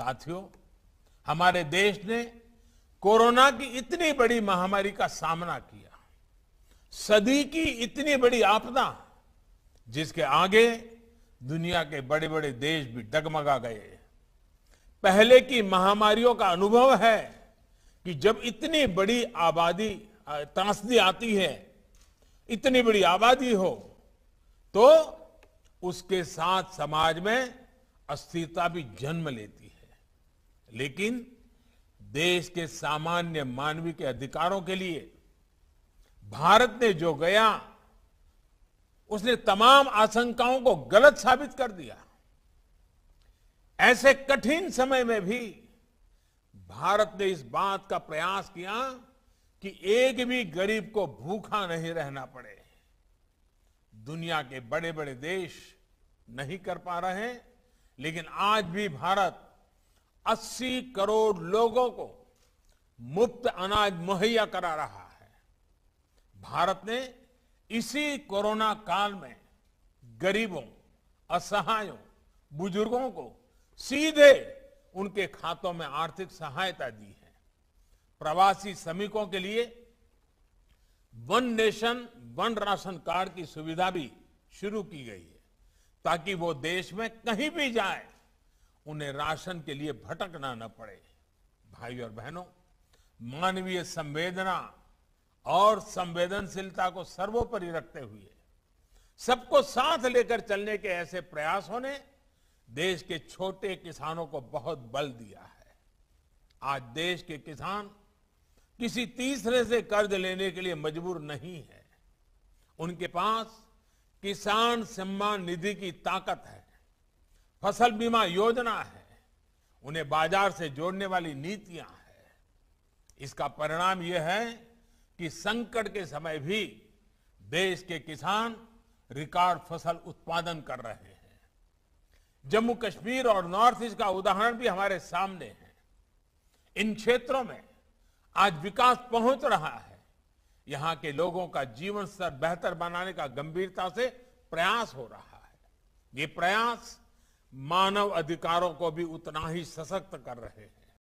साथियों हमारे देश ने कोरोना की इतनी बड़ी महामारी का सामना किया सदी की इतनी बड़ी आपदा जिसके आगे दुनिया के बड़े बड़े देश भी डगमगा गए पहले की महामारियों का अनुभव है कि जब इतनी बड़ी आबादी त्रासदी आती है इतनी बड़ी आबादी हो तो उसके साथ समाज में अस्थिरता भी जन्म लेती है लेकिन देश के सामान्य मानवी के अधिकारों के लिए भारत ने जो गया उसने तमाम आशंकाओं को गलत साबित कर दिया ऐसे कठिन समय में भी भारत ने इस बात का प्रयास किया कि एक भी गरीब को भूखा नहीं रहना पड़े दुनिया के बड़े बड़े देश नहीं कर पा रहे लेकिन आज भी भारत 80 करोड़ लोगों को मुफ्त अनाज मुहैया करा रहा है भारत ने इसी कोरोना काल में गरीबों असहायों बुजुर्गों को सीधे उनके खातों में आर्थिक सहायता दी है प्रवासी श्रमिकों के लिए one nation one ration card की सुविधा भी शुरू की गई है ताकि वो देश में कहीं भी जाए उन्हें राशन के लिए भटकना न पड़े भाई और बहनों मानवीय संवेदना और संवेदनशीलता को सर्वोपरि रखते हुए सबको साथ लेकर चलने के ऐसे प्रयासों ने देश के छोटे किसानों को बहुत बल दिया है आज देश के किसान किसी तीसरे से कर्ज लेने के लिए मजबूर नहीं है उनके पास किसान सम्मान निधि की ताकत है फसल बीमा योजना है उन्हें बाजार से जोड़ने वाली नीतियां हैं इसका परिणाम यह है कि संकट के समय भी देश के किसान रिकॉर्ड फसल उत्पादन कर रहे हैं जम्मू कश्मीर और नॉर्थ ईस्ट का उदाहरण भी हमारे सामने है इन क्षेत्रों में आज विकास पहुंच रहा है यहां के लोगों का जीवन स्तर बेहतर बनाने का गंभीरता से प्रयास हो रहा है ये प्रयास मानव अधिकारों को भी उतना ही सशक्त कर रहे हैं